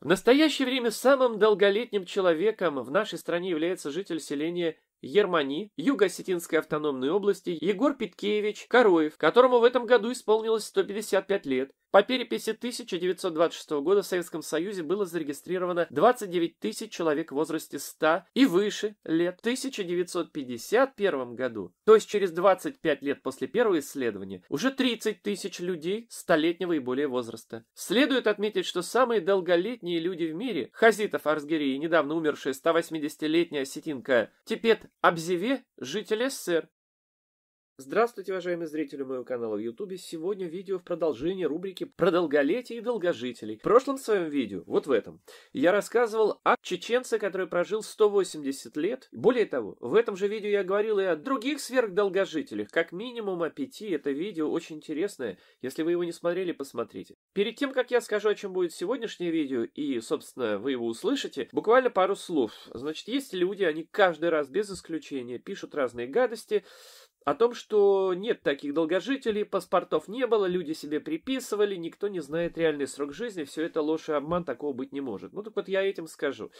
В настоящее время самым долголетним человеком в нашей стране является житель селения Ермани, Юго-Осетинской автономной области Егор Питкевич Короев, которому в этом году исполнилось 155 лет. По переписи 1926 года в Советском Союзе было зарегистрировано 29 тысяч человек в возрасте 100 и выше лет в 1951 году, то есть через 25 лет после первого исследования, уже 30 тысяч людей столетнего и более возраста. Следует отметить, что самые долголетние люди в мире, Хазитов и недавно умершая 180-летняя осетинка Типет Абзеве – житель СССР, Здравствуйте, уважаемые зрители моего канала в Ютубе. Сегодня видео в продолжении рубрики про долголетие и долгожителей. В прошлом своем видео, вот в этом, я рассказывал о чеченце, который прожил 180 лет. Более того, в этом же видео я говорил и о других сверхдолгожителях, как минимум о пяти. Это видео очень интересное. Если вы его не смотрели, посмотрите. Перед тем, как я скажу, о чем будет сегодняшнее видео, и, собственно, вы его услышите, буквально пару слов. Значит, есть люди, они каждый раз без исключения пишут разные гадости, о том, что нет таких долгожителей, паспортов не было, люди себе приписывали, никто не знает реальный срок жизни, все это ложь и обман, такого быть не может. Ну так вот я этим скажу.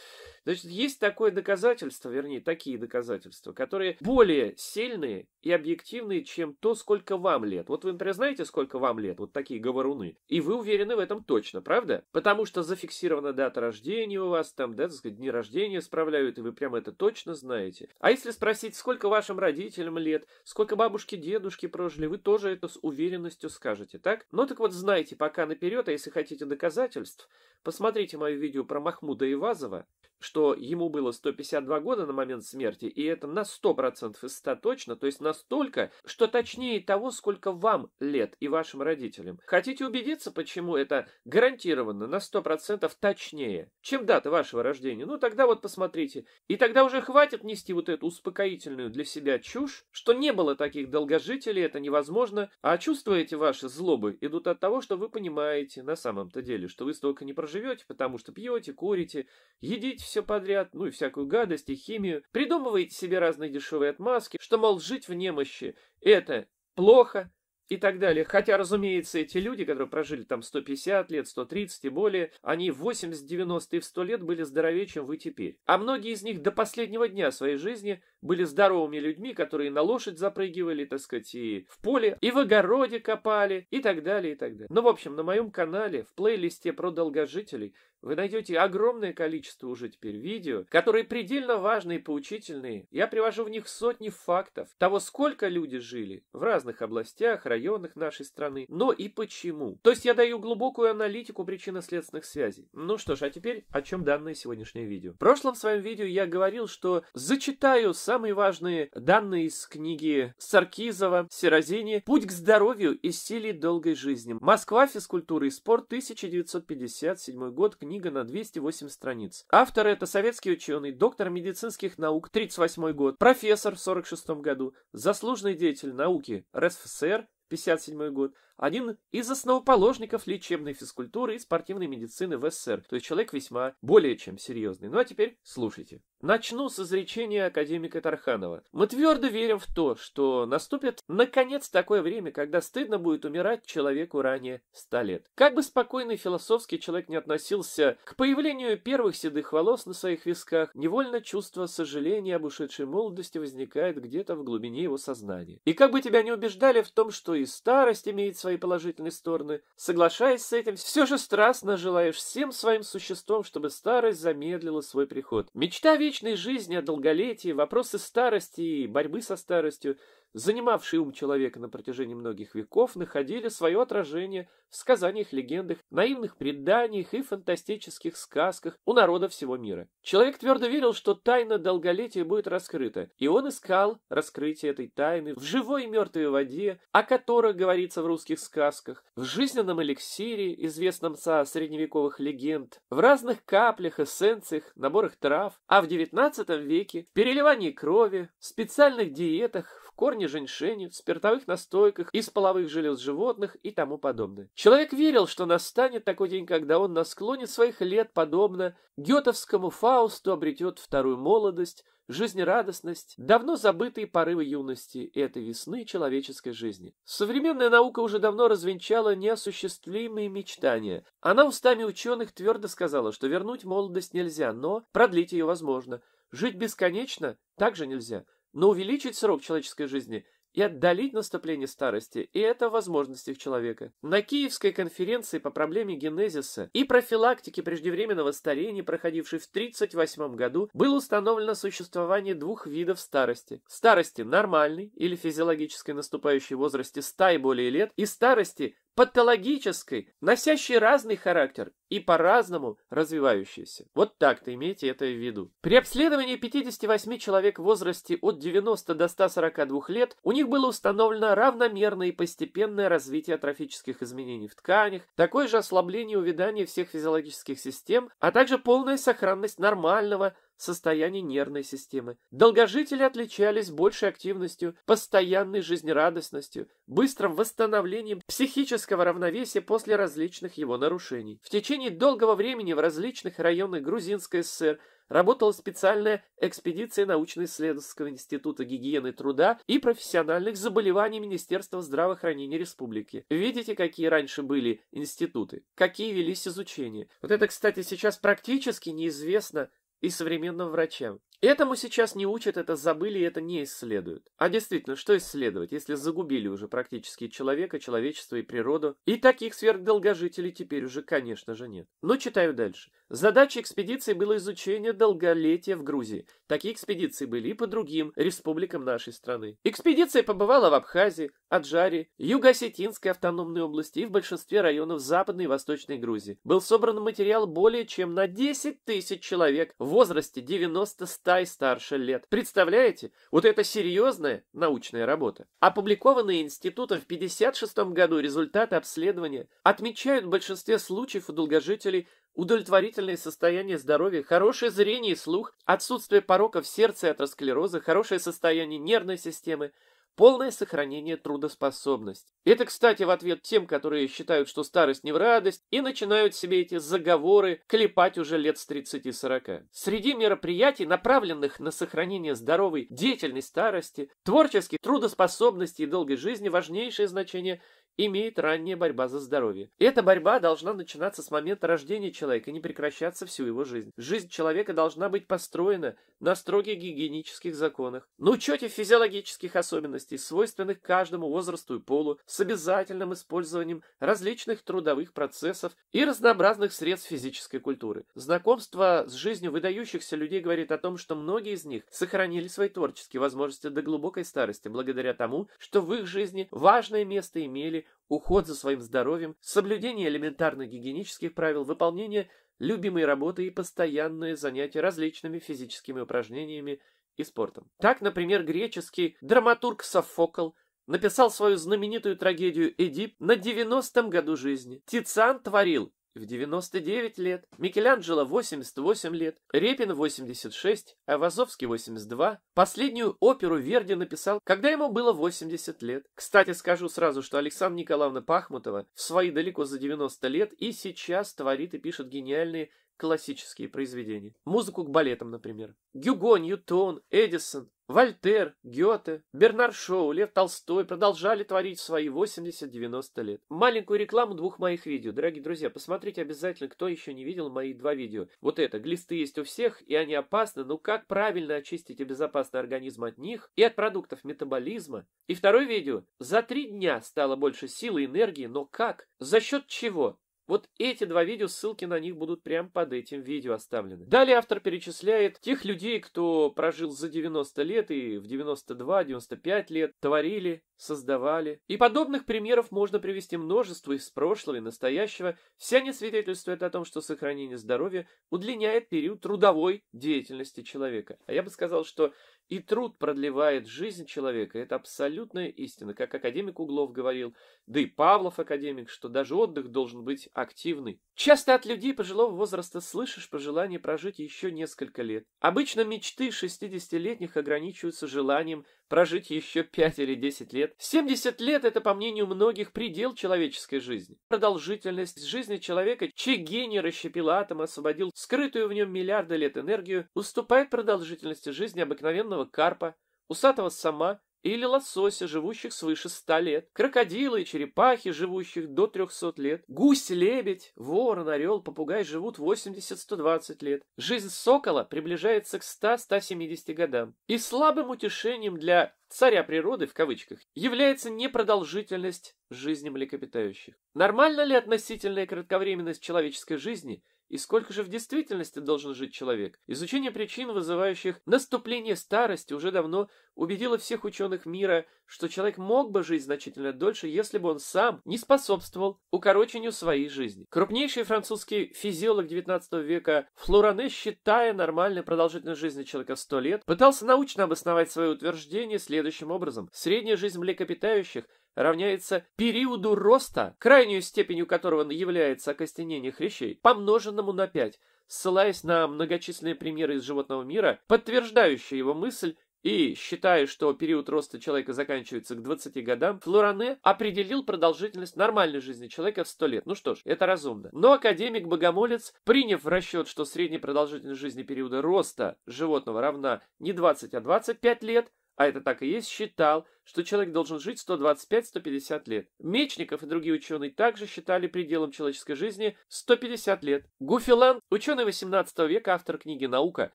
Значит, есть такое доказательство, вернее, такие доказательства, которые более сильные и объективные, чем то, сколько вам лет. Вот вы, например, знаете, сколько вам лет, вот такие говоруны, и вы уверены в этом точно, правда? Потому что зафиксирована дата рождения у вас, там, да, так сказать, дни рождения справляют, и вы прямо это точно знаете. А если спросить, сколько вашим родителям лет, сколько Сколько бабушки, дедушки прожили, вы тоже это с уверенностью скажете, так? Ну так вот знайте пока наперед, а если хотите доказательств, Посмотрите мое видео про Махмуда Ивазова, что ему было 152 года на момент смерти, и это на 100% из 100 точно, то есть настолько, что точнее того, сколько вам лет и вашим родителям. Хотите убедиться, почему это гарантированно на 100% точнее, чем дата вашего рождения? Ну тогда вот посмотрите. И тогда уже хватит нести вот эту успокоительную для себя чушь, что не было таких долгожителей, это невозможно, а чувствуете ваши злобы идут от того, что вы понимаете на самом-то деле, что вы столько не прожили живете, потому что пьете, курите, едите все подряд, ну и всякую гадость и химию, придумываете себе разные дешевые отмазки, что, мол, жить в немощи – это плохо, и так далее. Хотя, разумеется, эти люди, которые прожили там 150 лет, 130 и более, они в 80, 90 и в 100 лет были здоровее, чем вы теперь. А многие из них до последнего дня своей жизни были здоровыми людьми, которые на лошадь запрыгивали, так сказать, и в поле, и в огороде копали, и так далее, и так далее. Ну, в общем, на моем канале в плейлисте про долгожителей вы найдете огромное количество уже теперь видео, которые предельно важные и поучительные. Я привожу в них сотни фактов того, сколько люди жили в разных областях, районах нашей страны, но и почему. То есть я даю глубокую аналитику причинно-следственных связей. Ну что ж, а теперь о чем данное сегодняшнее видео. В прошлом своем видео я говорил, что зачитаю с Самые важные данные из книги Саркизова, Сирозини «Путь к здоровью и силе долгой жизни». Москва, физкультура и спорт, 1957 год, книга на 208 страниц. Автор это советский ученый, доктор медицинских наук, 38 год, профессор в 46 году, заслуженный деятель науки РСФСР, 57 год, один из основоположников лечебной физкультуры и спортивной медицины в СССР, то есть человек весьма более чем серьезный. Ну а теперь слушайте. Начну с изречения академика Тарханова. Мы твердо верим в то, что наступит наконец такое время, когда стыдно будет умирать человеку ранее 100 лет. Как бы спокойный философский человек не относился к появлению первых седых волос на своих висках, невольно чувство сожаления об ушедшей молодости возникает где-то в глубине его сознания. И как бы тебя не убеждали в том, что и старость имеет свои свои положительные стороны. Соглашаясь с этим, все же страстно желаешь всем своим существом, чтобы старость замедлила свой приход. Мечта вечной жизни о долголетии, вопросы старости и борьбы со старостью – занимавшие ум человека на протяжении многих веков, находили свое отражение в сказаниях, легендах, наивных преданиях и фантастических сказках у народа всего мира. Человек твердо верил, что тайна долголетия будет раскрыта, и он искал раскрытие этой тайны в живой и мертвой воде, о которой говорится в русских сказках, в жизненном эликсире, известном со средневековых легенд, в разных каплях, эссенциях, наборах трав, а в XIX веке в переливании крови, в специальных диетах, в корни женьшени, в спиртовых настойках, из половых желез животных и тому подобное. Человек верил, что настанет такой день, когда он на склоне своих лет, подобно гетовскому Фаусту, обретет вторую молодость, жизнерадостность, давно забытые порывы юности этой весны человеческой жизни. Современная наука уже давно развенчала неосуществимые мечтания. Она устами ученых твердо сказала, что вернуть молодость нельзя, но продлить ее возможно. Жить бесконечно также нельзя но увеличить срок человеческой жизни и отдалить наступление старости, и это возможности возможностях человека. На Киевской конференции по проблеме генезиса и профилактики преждевременного старения, проходившей в 1938 году, было установлено существование двух видов старости. Старости нормальной или физиологической наступающей в возрасте 100 и более лет, и старости патологической, носящей разный характер и по-разному развивающейся. Вот так-то имейте это в виду. При обследовании 58 человек в возрасте от 90 до 142 лет у них было установлено равномерное и постепенное развитие атрофических изменений в тканях, такое же ослабление и увядание всех физиологических систем, а также полная сохранность нормального, состояние нервной системы. Долгожители отличались большей активностью, постоянной жизнерадостностью, быстрым восстановлением психического равновесия после различных его нарушений. В течение долгого времени в различных районах Грузинской ССР работала специальная экспедиция научно-исследовательского института гигиены труда и профессиональных заболеваний Министерства здравоохранения республики. Видите, какие раньше были институты, какие велись изучения. Вот это, кстати, сейчас практически неизвестно и современным врачам. Этому сейчас не учат, это забыли и это не исследуют. А действительно, что исследовать, если загубили уже практически человека, человечество и природу? И таких сверхдолгожителей теперь уже, конечно же, нет. Но читаю дальше. Задачей экспедиции было изучение долголетия в Грузии. Такие экспедиции были и по другим республикам нашей страны. Экспедиция побывала в Абхазии, Аджаре, Юго-Осетинской автономной области и в большинстве районов Западной и Восточной Грузии. Был собран материал более чем на 10 тысяч человек в возрасте 90-100 и старше лет. Представляете? Вот это серьезная научная работа. Опубликованные институтом в 1956 году результаты обследования отмечают в большинстве случаев у долгожителей – удовлетворительное состояние здоровья, хорошее зрение и слух, отсутствие пороков сердца и атеросклероза, хорошее состояние нервной системы, полное сохранение трудоспособности. Это, кстати, в ответ тем, которые считают, что старость не в радость, и начинают себе эти заговоры клепать уже лет с 30-40. Среди мероприятий, направленных на сохранение здоровой деятельной старости, творческой трудоспособности и долгой жизни, важнейшее значение – имеет ранняя борьба за здоровье. Эта борьба должна начинаться с момента рождения человека и не прекращаться всю его жизнь. Жизнь человека должна быть построена на строгих гигиенических законах, на учете физиологических особенностей, свойственных каждому возрасту и полу, с обязательным использованием различных трудовых процессов и разнообразных средств физической культуры. Знакомство с жизнью выдающихся людей говорит о том, что многие из них сохранили свои творческие возможности до глубокой старости благодаря тому, что в их жизни важное место имели уход за своим здоровьем, соблюдение элементарных гигиенических правил, выполнение любимой работы и постоянные занятия различными физическими упражнениями и спортом. Так, например, греческий драматург Софокл написал свою знаменитую трагедию «Эдип» на 90-м году жизни. Тициан творил в 99 лет, Микеланджело 88 лет, Репин 86, а Вазовский 82. Последнюю оперу Верди написал, когда ему было 80 лет. Кстати, скажу сразу, что Александра Николаевна Пахмутова в свои далеко за 90 лет и сейчас творит и пишет гениальные классические произведения. Музыку к балетам, например. Гюго, Ньютон, Эдисон, Вольтер, Гёте, Бернар Шоу, Лев Толстой продолжали творить свои 80-90 лет. Маленькую рекламу двух моих видео. Дорогие друзья, посмотрите обязательно, кто еще не видел мои два видео. Вот это, глисты есть у всех, и они опасны, но как правильно очистить и безопасно организм от них и от продуктов метаболизма? И второе видео. За три дня стало больше силы и энергии, но как? За счет чего? Вот эти два видео, ссылки на них будут прямо под этим видео оставлены. Далее автор перечисляет тех людей, кто прожил за 90 лет и в 92-95 лет творили, создавали. И подобных примеров можно привести множество из прошлого и настоящего. Все они свидетельствуют о том, что сохранение здоровья удлиняет период трудовой деятельности человека. А я бы сказал, что и труд продлевает жизнь человека. Это абсолютная истина, как академик Углов говорил, да и Павлов академик, что даже отдых должен быть активный. Часто от людей пожилого возраста слышишь пожелание прожить еще несколько лет. Обычно мечты 60-летних ограничиваются желанием прожить еще 5 или 10 лет. 70 лет – это, по мнению многих, предел человеческой жизни. Продолжительность жизни человека, чей гений расщепил атом, освободил скрытую в нем миллиарды лет энергию, уступает продолжительности жизни обыкновенного карпа, усатого сама или лосося, живущих свыше ста лет, крокодилы и черепахи, живущих до трехсот лет, гусь, лебедь, ворон, орел, попугай живут 80-120 лет. Жизнь сокола приближается к 100-170 годам. И слабым утешением для «царя природы» в кавычках является непродолжительность жизни млекопитающих. Нормально ли относительная кратковременность человеческой жизни – и сколько же в действительности должен жить человек? Изучение причин, вызывающих наступление старости, уже давно убедило всех ученых мира, что человек мог бы жить значительно дольше, если бы он сам не способствовал укорочению своей жизни. Крупнейший французский физиолог XIX века Флоране, считая нормальной продолжительность жизни человека 100 лет, пытался научно обосновать свое утверждение следующим образом. Средняя жизнь млекопитающих – равняется периоду роста, крайнюю степенью которого является окостенение хрящей, помноженному на 5, ссылаясь на многочисленные примеры из животного мира, подтверждающие его мысль и, считая, что период роста человека заканчивается к 20 годам, Флоране определил продолжительность нормальной жизни человека в 100 лет. Ну что ж, это разумно. Но академик-богомолец, приняв в расчет, что средняя продолжительность жизни периода роста животного равна не 20, а 25 лет, а это так и есть, считал, что человек должен жить 125-150 лет. Мечников и другие ученые также считали пределом человеческой жизни 150 лет. Гуфилан, ученый 18 века, автор книги «Наука»,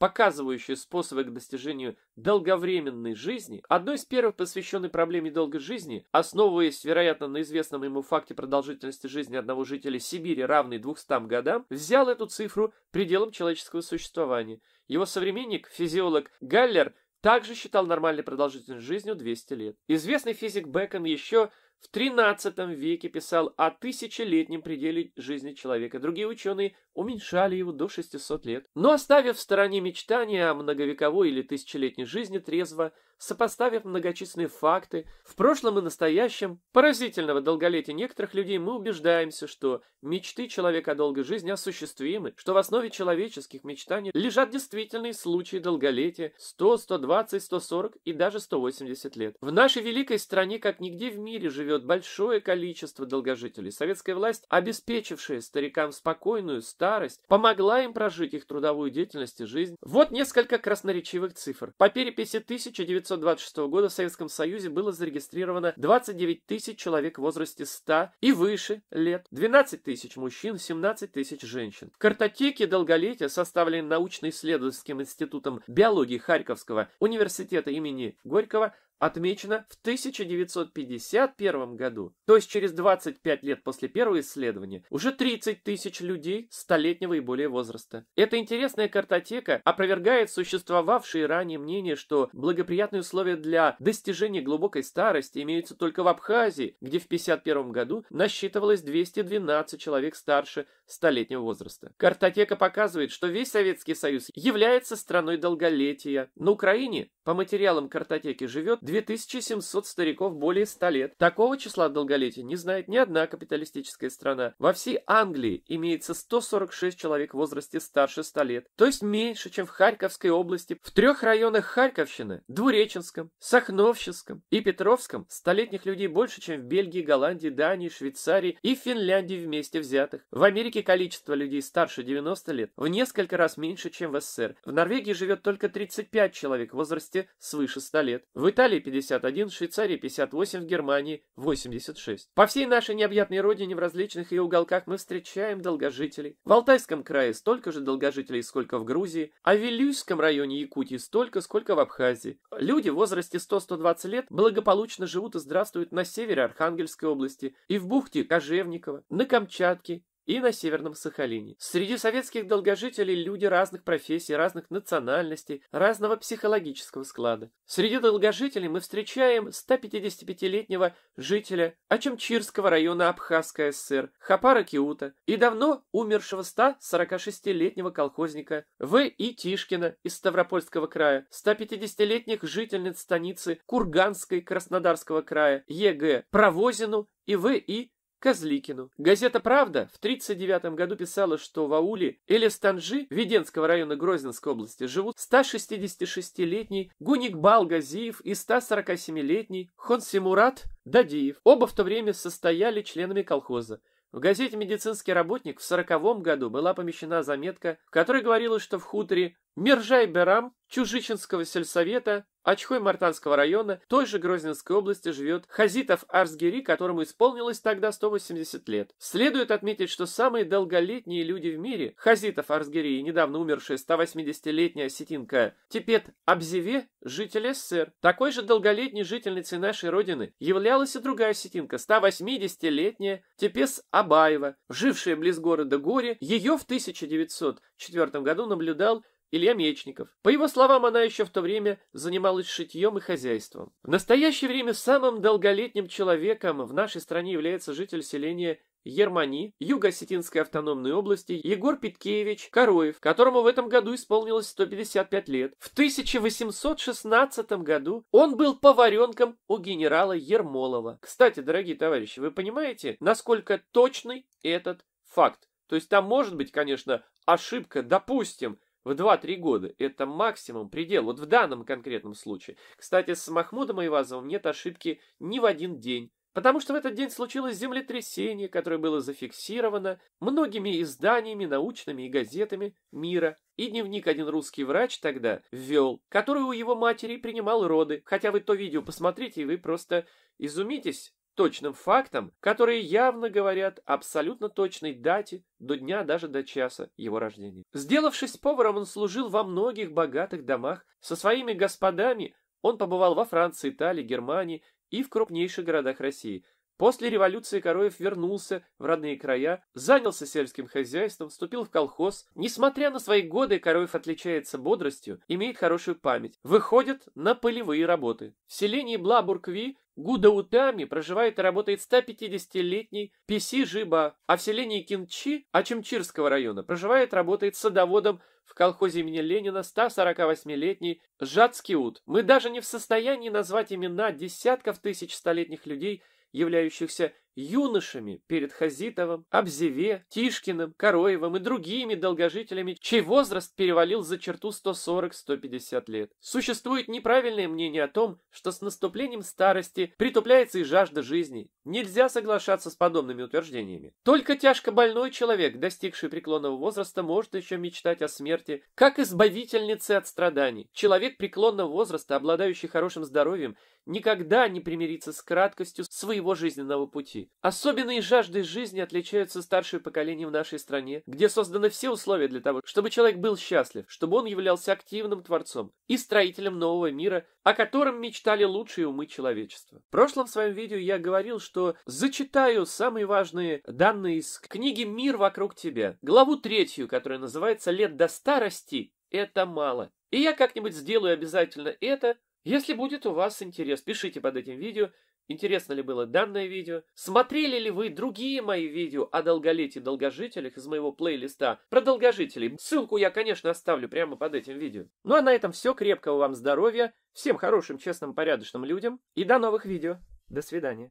показывающий способы к достижению долговременной жизни, одной из первых посвященной проблеме долгой жизни, основываясь, вероятно, на известном ему факте продолжительности жизни одного жителя Сибири, равной 200 годам, взял эту цифру пределом человеческого существования. Его современник, физиолог Галлер, также считал нормальной продолжительность жизни 200 лет. Известный физик Бекон еще в 13 веке писал о тысячелетнем пределе жизни человека. Другие ученые уменьшали его до 600 лет. Но оставив в стороне мечтания о многовековой или тысячелетней жизни, трезво Сопоставив многочисленные факты в прошлом и настоящем поразительного долголетия некоторых людей, мы убеждаемся, что мечты человека о долгой жизни осуществимы, что в основе человеческих мечтаний лежат действительные случаи долголетия 100, 120, 140 и даже 180 лет. В нашей великой стране, как нигде в мире, живет большое количество долгожителей. Советская власть, обеспечившая старикам спокойную старость, помогла им прожить их трудовую деятельность и жизнь. Вот несколько красноречивых цифр. По переписи 1900 1926 года в Советском Союзе было зарегистрировано 29 тысяч человек в возрасте 100 и выше лет, 12 тысяч мужчин, 17 тысяч женщин. В картотеке долголетия, составленной научно-исследовательским институтом биологии Харьковского университета имени Горького, отмечено в 1951 году, то есть через 25 лет после первого исследования, уже 30 тысяч людей столетнего и более возраста. Эта интересная картотека опровергает существовавшие ранее мнения, что благоприятные условия для достижения глубокой старости имеются только в Абхазии, где в 1951 году насчитывалось 212 человек старше столетнего возраста. Картотека показывает, что весь Советский Союз является страной долголетия. На Украине по материалам картотеки живет 2700 стариков более 100 лет. Такого числа долголетия не знает ни одна капиталистическая страна. Во всей Англии имеется 146 человек в возрасте старше 100 лет, то есть меньше, чем в Харьковской области. В трех районах Харьковщины – Двуреченском, Сахновщинском и Петровском – столетних людей больше, чем в Бельгии, Голландии, Дании, Швейцарии и Финляндии вместе взятых. В Америке количество людей старше 90 лет в несколько раз меньше, чем в СССР. В Норвегии живет только 35 человек в возрасте возрасте свыше 100 лет, в Италии 51, в Швейцарии 58, в Германии 86. По всей нашей необъятной родине в различных ее уголках мы встречаем долгожителей. В Алтайском крае столько же долгожителей, сколько в Грузии, а в Вилюйском районе Якутии столько, сколько в Абхазии. Люди в возрасте 100-120 лет благополучно живут и здравствуют на севере Архангельской области и в бухте Кожевникова, на Камчатке и на Северном Сахалине. Среди советских долгожителей люди разных профессий, разных национальностей, разного психологического склада. Среди долгожителей мы встречаем 155-летнего жителя Ачамчирского района Абхазской ССР Хапара Киута и давно умершего 146-летнего колхозника В. И. Тишкина из Ставропольского края, 150-летних жительниц станицы Курганской Краснодарского края Е.Г. Провозину и В. И. Козликину. Газета «Правда» в 1939 году писала, что в ауле Элестанжи Веденского района Грозненской области живут 166-летний Гуникбал Газиев и 147-летний Хонсимурат Дадиев. Оба в то время состояли членами колхоза. В газете «Медицинский работник» в 1940 году была помещена заметка, в которой говорилось, что в хуторе Миржай-Берам Чужичинского сельсовета Очхой Мартанского района той же Грозненской области живет Хазитов Арсгери, которому исполнилось тогда 180 лет. Следует отметить, что самые долголетние люди в мире, Хазитов Арсгери и недавно умершая 180-летняя осетинка Тепет Абзеве, житель СССР. Такой же долголетней жительницей нашей родины являлась и другая осетинка, 180-летняя Тепес Абаева, жившая близ города Горе. Ее в 1904 году наблюдал Илья Мечников. По его словам, она еще в то время занималась шитьем и хозяйством. В настоящее время самым долголетним человеком в нашей стране является житель селения Ермани, Юго-Осетинской автономной области, Егор Питкевич Короев, которому в этом году исполнилось 155 лет. В 1816 году он был поваренком у генерала Ермолова. Кстати, дорогие товарищи, вы понимаете, насколько точный этот факт? То есть там может быть, конечно, ошибка, допустим, в 2-3 года это максимум предел, вот в данном конкретном случае. Кстати, с Махмудом Айвазовым нет ошибки ни в один день. Потому что в этот день случилось землетрясение, которое было зафиксировано многими изданиями, научными и газетами мира. И дневник один русский врач тогда ввел, который у его матери принимал роды. Хотя вы то видео посмотрите, и вы просто изумитесь, точным фактам, которые явно говорят абсолютно точной дате, до дня, даже до часа его рождения. Сделавшись поваром, он служил во многих богатых домах. Со своими господами он побывал во Франции, Италии, Германии и в крупнейших городах России. После революции Короев вернулся в родные края, занялся сельским хозяйством, вступил в колхоз. Несмотря на свои годы, Короев отличается бодростью, имеет хорошую память. Выходит на полевые работы. В селении Блабуркви Гудаутами проживает и работает 150-летний Писи Жиба, а в селении Кинчи Ачимчирского района проживает и работает садоводом в колхозе имени Ленина 148-летний Жацкиут. Мы даже не в состоянии назвать имена десятков тысяч столетних людей, являющихся юношами перед Хазитовым, Обзеве, Тишкиным, Короевым и другими долгожителями, чей возраст перевалил за черту 140-150 лет. Существует неправильное мнение о том, что с наступлением старости притупляется и жажда жизни. Нельзя соглашаться с подобными утверждениями. Только тяжко больной человек, достигший преклонного возраста, может еще мечтать о смерти, как избавительнице от страданий. Человек преклонного возраста, обладающий хорошим здоровьем, никогда не примирится с краткостью своего жизненного пути люди. Особенной жаждой жизни отличаются старшие поколения в нашей стране, где созданы все условия для того, чтобы человек был счастлив, чтобы он являлся активным творцом и строителем нового мира, о котором мечтали лучшие умы человечества. В прошлом своем видео я говорил, что зачитаю самые важные данные из книги «Мир вокруг тебя», главу третью, которая называется «Лет до старости» — это мало. И я как-нибудь сделаю обязательно это, если будет у вас интерес, пишите под этим видео, Интересно ли было данное видео? Смотрели ли вы другие мои видео о долголетии долгожителях из моего плейлиста про долгожителей? Ссылку я, конечно, оставлю прямо под этим видео. Ну а на этом все. Крепкого вам здоровья. Всем хорошим, честным, порядочным людям. И до новых видео. До свидания.